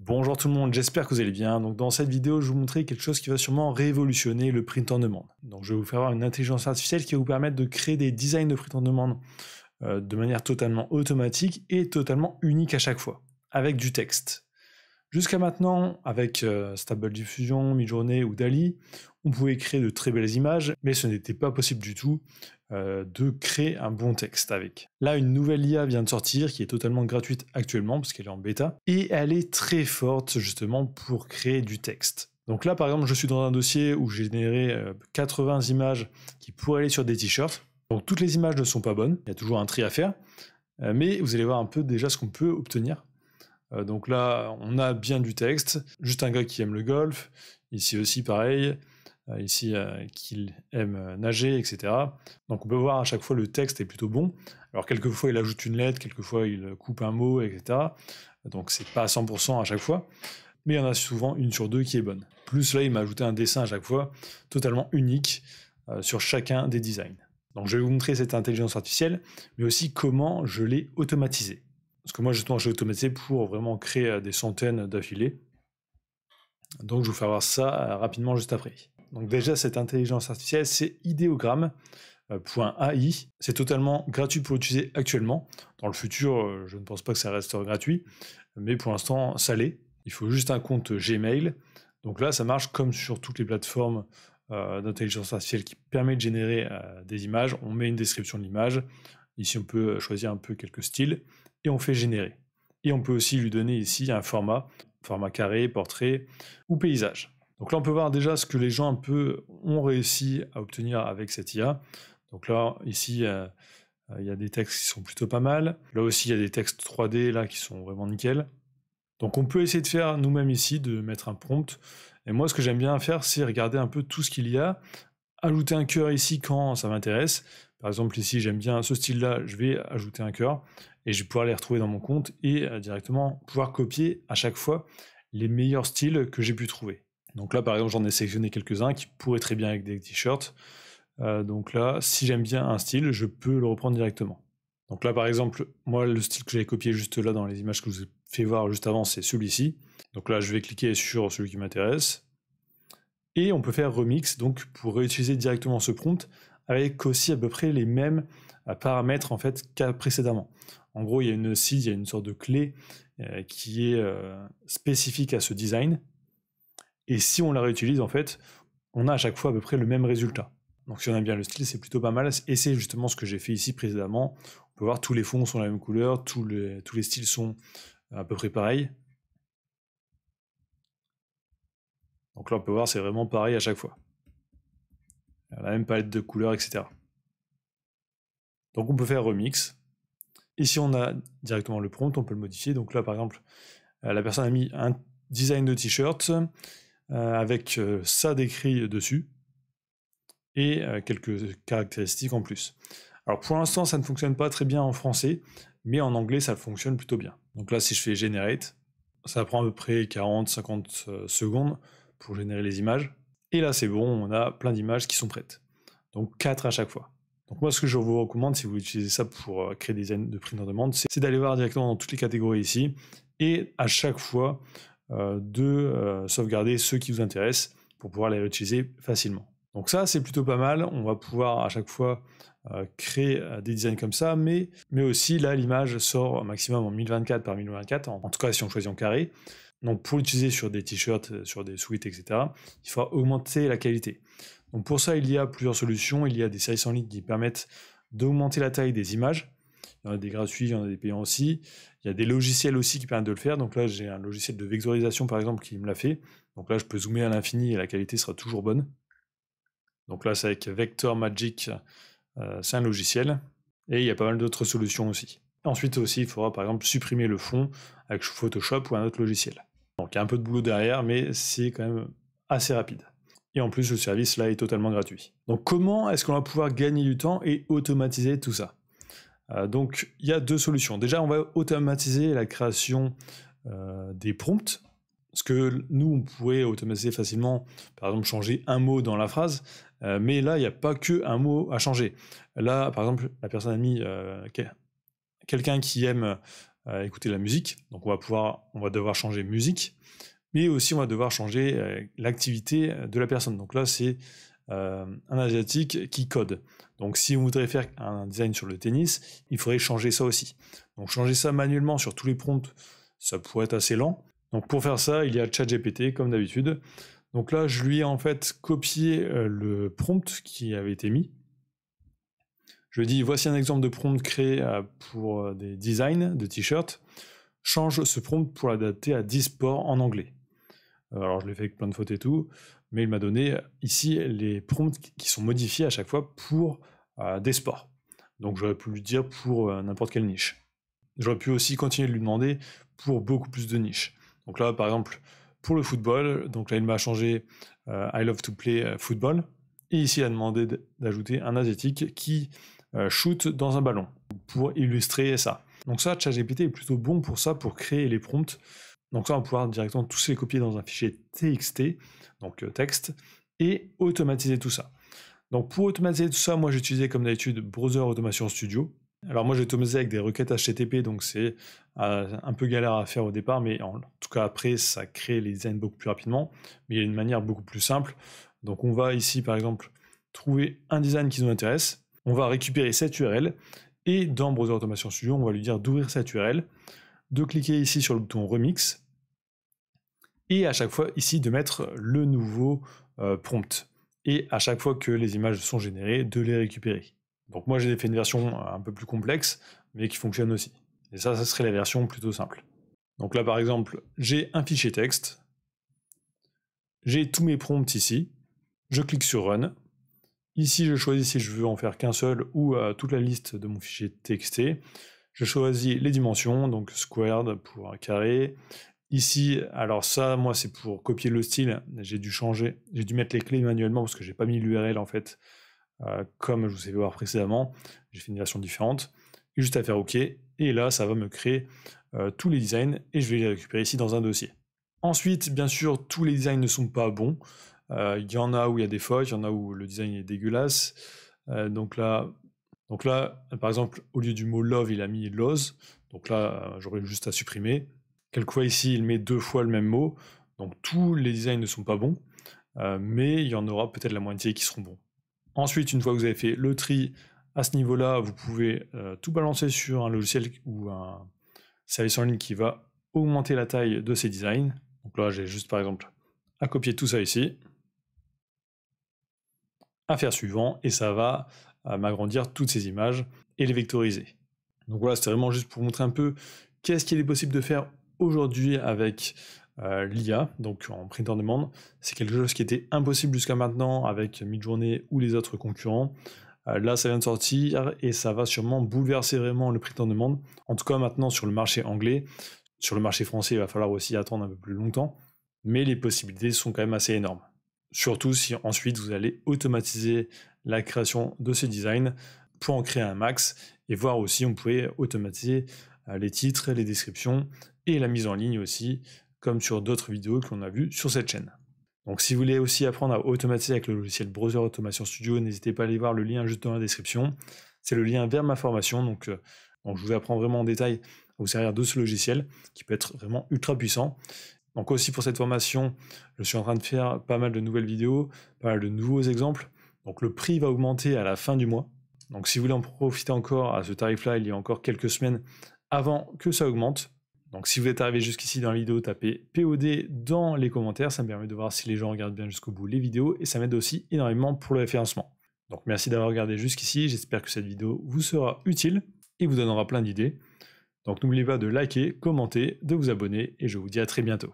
Bonjour tout le monde, j'espère que vous allez bien. Donc dans cette vidéo, je vais vous montrer quelque chose qui va sûrement révolutionner le print on demande Donc je vais vous faire voir une intelligence artificielle qui va vous permettre de créer des designs de print on demande euh, de manière totalement automatique et totalement unique à chaque fois, avec du texte. Jusqu'à maintenant, avec euh, Stable Diffusion, Midjourney ou Dali, on pouvait créer de très belles images, mais ce n'était pas possible du tout euh, de créer un bon texte avec. Là, une nouvelle IA vient de sortir qui est totalement gratuite actuellement parce qu'elle est en bêta et elle est très forte justement pour créer du texte. Donc là, par exemple, je suis dans un dossier où j'ai généré 80 euh, images qui pourraient aller sur des t-shirts. Donc toutes les images ne sont pas bonnes, il y a toujours un tri à faire, euh, mais vous allez voir un peu déjà ce qu'on peut obtenir. donc là, on a bien du texte, juste un gars qui aime le golf, ici aussi pareil, euh, ici euh, qu'il aime euh, nager, etc. Donc on peut voir à chaque fois le texte est plutôt bon. Alors quelquefois il ajoute une lettre, quelquefois il coupe un mot, etc. Donc c'est pas à 100% à chaque fois, mais il y en a souvent une sur deux qui est bonne. Plus là il m'a ajouté un dessin à chaque fois totalement unique sur chacun des designs. Donc je vais vous montrer cette intelligence artificielle, mais aussi comment je l'ai automatisé. Parce que moi justement l'ai automatisé pour vraiment créer des centaines d'affilés. Donc je vous faire voir ça rapidement juste après. Donc déjà, cette intelligence artificielle, c'est ideogramme.ai. Euh, c'est totalement gratuit pour l'utiliser actuellement. Dans le futur, euh, je ne pense pas que ça reste gratuit, mais pour l'instant, ça l'est. Il faut juste un compte Gmail. Donc là, ça marche comme sur toutes les plateformes euh, d'intelligence artificielle qui permet de générer des images. On met une description de l'image. Ici, on peut choisir un peu quelques styles et on fait générer. Et on peut aussi lui donner ici un format, format carré, portrait ou paysage. Donc là, on peut voir déjà ce que les gens un peu ont réussi à obtenir avec cette IA. Donc là, ici, il y a des textes qui sont plutôt pas mal. Là aussi, il y a des textes 3D là qui sont vraiment nickel. Donc on peut essayer de faire nous-mêmes ici, de mettre un prompt. Et moi, ce que j'aime bien faire, c'est regarder un peu tout ce qu'il y a, ajouter un cœur ici quand ça m'intéresse. Par exemple, ici, j'aime bien ce style-là, je vais ajouter un cœur et je vais pouvoir les retrouver dans mon compte et euh, directement pouvoir copier à chaque fois les meilleurs styles que j'ai pu trouver. Donc là, par exemple, j'en ai sélectionné quelques-uns qui pourraient très bien avec des t-shirts. Euh, donc là, si j'aime bien un style, je peux le reprendre directement. Donc là, par exemple, moi, le style que j'avais copié juste là dans les images que je vous ai fait voir juste avant, c'est celui-ci. Donc là, je vais cliquer sur celui qui m'intéresse. Et on peut faire remix, donc pour réutiliser directement ce prompt, avec aussi à peu près les mêmes euh, paramètres en fait qu'à précédemment. En gros, il y a une seed, il y a une sorte de clé euh, qui est spécifique à ce design, et si on la réutilise, en fait, on a à chaque fois à peu près le même résultat. Donc si on aime bien le style, c'est plutôt pas mal. Et c'est justement ce que j'ai fait ici précédemment. On peut voir tous les fonds sont la même couleur, tous les, styles sont à peu près pareils. Donc là, on peut voir, c'est vraiment pareil à chaque fois. La même palette de couleurs, etc. Donc on peut faire remix. Et si on a directement le prompt, on peut le modifier. Donc là, par exemple, euh, la personne a mis un design de t-shirt euh, avec euh, ça décrit dessus et euh, quelques caractéristiques en plus. Alors pour l'instant, ça ne fonctionne pas très bien en français, mais en anglais, ça fonctionne plutôt bien. Donc là, si je fais Generate, ça prend à peu près 40-50 secondes pour générer les images. Et là, c'est bon, on a plein d'images qui sont prêtes. Donc quatre à chaque fois. Donc moi, ce que je vous recommande, si vous utilisez ça pour créer des de prix en demande, c'est d'aller voir directement dans toutes les catégories ici, et à chaque fois, euh, de euh, sauvegarder ceux qui vous intéressent pour pouvoir les réutiliser facilement. Donc ça, c'est plutôt pas mal. On va pouvoir à chaque fois euh, créer des designs comme ça, mais, mais aussi là, l'image sort au maximum en 1024 par 1024, en, en, tout cas si on choisit en carré. Donc pour l'utiliser sur des t-shirts, sur des suites, etc., il faut augmenter la qualité. Donc pour ça, il y a plusieurs solutions. Il y a des services en ligne qui permettent d'augmenter la taille des images. Il y en a des gratuits, il y en a des payants aussi. Il y a des logiciels aussi qui permettent de le faire. Donc là, j'ai un logiciel de vectorisation, par exemple, qui me l'a fait. Donc là, je peux zoomer à l'infini et la qualité sera toujours bonne. Donc là, c'est avec Vector Magic, euh, c'est un logiciel. Et il y a pas mal d'autres solutions aussi. Ensuite aussi, il faudra par exemple supprimer le fond avec Photoshop ou un autre logiciel. Donc il y a un peu de boulot derrière, mais c'est quand même assez rapide. Et en plus, le service là est totalement gratuit. Donc comment est-ce qu'on va pouvoir gagner du temps et automatiser tout ça euh, donc il y a deux solutions. Déjà, on va automatiser la création euh, des prompts. Ce que nous, on pourrait automatiser facilement, par exemple, changer un mot dans la phrase, euh, mais là, il n'y a pas que un mot à changer. Là, par exemple, la personne a mis quelqu'un qui aime écouter la musique, donc on va pouvoir, on va devoir changer musique, mais aussi on va devoir changer l'activité de la personne. Donc là, c'est euh, un asiatique qui code. Donc si vous voudrait faire un design sur le tennis, il faudrait changer ça aussi. Donc changer ça manuellement sur tous les prompts, ça pourrait être assez lent. Donc pour faire ça, il y a ChatGPT comme d'habitude. Donc là, je lui ai en fait copié euh, le prompt qui avait été mis. Je lui ai voici un exemple de prompt créé euh, pour des designs de t-shirts. Change ce prompt pour l'adapter à 10 sports en anglais. Alors je l'ai fait avec plein de fautes et tout mais il m'a donné euh, ici les prompts qui sont modifiés à chaque fois pour euh, des sports. Donc j'aurais pu lui dire pour euh, n'importe quelle niche. J'aurais pu aussi continuer de lui demander pour beaucoup plus de niches. Donc là, par exemple, pour le football, donc là, il m'a changé I love to play football. Et ici, il a demandé d'ajouter un asiatique qui shoot dans un ballon pour illustrer ça. Donc ça, ChatGPT est plutôt bon pour ça, pour créer les prompts donc ça, on va pouvoir directement tous les copier dans un fichier txt, donc euh, texte, et automatiser tout ça. Donc pour automatiser tout ça, moi j'ai utilisé comme d'habitude Browser Automation Studio. Alors moi j'ai automatisé avec des requêtes HTTP, donc c'est euh, un peu galère à faire au départ, mais en tout cas après ça crée les designs beaucoup plus rapidement, mais il y a une manière beaucoup plus simple. Donc on va ici par exemple trouver un design qui nous intéresse, on va récupérer cette URL, et dans Browser Automation Studio on va lui dire d'ouvrir cette URL, de cliquer ici sur le bouton Remix, et à chaque fois ici de mettre le nouveau euh, prompt, et à chaque fois que les images sont générées, de les récupérer. Donc moi j'ai fait une version un peu plus complexe, mais qui fonctionne aussi. Et ça, ça serait la version plutôt simple. Donc là par exemple, j'ai un fichier texte, j'ai tous mes prompts ici, je clique sur Run, ici je choisis si je veux en faire qu'un seul ou euh, toute la liste de mon fichier texté, je choisis les dimensions, donc squared pour un carré, Ici, alors ça, moi, c'est pour copier le style. J'ai dû changer, j'ai dû mettre les clés manuellement parce que j'ai pas mis l'URL en fait, euh, comme je vous ai fait voir précédemment. J'ai fait une version différente. juste à faire OK. Et là, ça va me créer euh, tous les designs et je vais les récupérer ici dans un dossier. Ensuite, bien sûr, tous les designs ne sont pas bons. Euh, il y en a où il y a des fautes, il y en a où le design est dégueulasse. donc là, donc là, par exemple, au lieu du mot love, il a mis lose. Donc là, j'aurais juste à supprimer. Quelquefois ici, il met deux fois le même mot, donc tous les designs ne sont pas bons, euh, mais il y en aura peut-être la moitié qui seront bons. Ensuite, une fois que vous avez fait le tri à ce niveau-là, vous pouvez euh, tout balancer sur un logiciel ou un service en ligne qui va augmenter la taille de ces designs. Donc là, j'ai juste par exemple à copier tout ça ici, à faire suivant, et ça va euh, m'agrandir toutes ces images et les vectoriser. Donc voilà, c'était vraiment juste pour montrer un peu qu'est-ce qu'il est possible de faire aujourd'hui avec euh, l'IA, donc en print on demand. C'est quelque chose qui était impossible jusqu'à maintenant avec Midjourney ou les autres concurrents. Euh, là, ça vient de sortir et ça va sûrement bouleverser vraiment le print on demande. En tout cas, maintenant sur le marché anglais. Sur le marché français, il va falloir aussi attendre un peu plus longtemps. Mais les possibilités sont quand même assez énormes. Surtout si ensuite vous allez automatiser la création de ces design pour en créer un max et voir aussi on pouvait automatiser euh, les titres, les descriptions et la mise en ligne aussi, comme sur d'autres vidéos que l'on a vues sur cette chaîne. Donc si vous voulez aussi apprendre à automatiser avec le logiciel Browser Automation Studio, n'hésitez pas à aller voir le lien juste dans la description. C'est le lien vers ma formation, donc euh, je vous apprends vraiment en détail à vous servir de ce logiciel qui peut être vraiment ultra puissant. Donc aussi pour cette formation, je suis en train de faire pas mal de nouvelles vidéos, pas mal de nouveaux exemples. Donc le prix va augmenter à la fin du mois. Donc si vous voulez en profiter encore à ce tarif-là, il y a encore quelques semaines avant que ça augmente. Donc si vous êtes arrivé jusqu'ici dans la vidéo, tapez POD dans les commentaires, ça me permet de voir si les gens regardent bien jusqu'au bout les vidéos et ça m'aide aussi énormément pour le référencement. Donc merci d'avoir regardé jusqu'ici, j'espère que cette vidéo vous sera utile et vous donnera plein d'idées. Donc n'oubliez pas de liker, commenter, de vous abonner et je vous dis à très bientôt.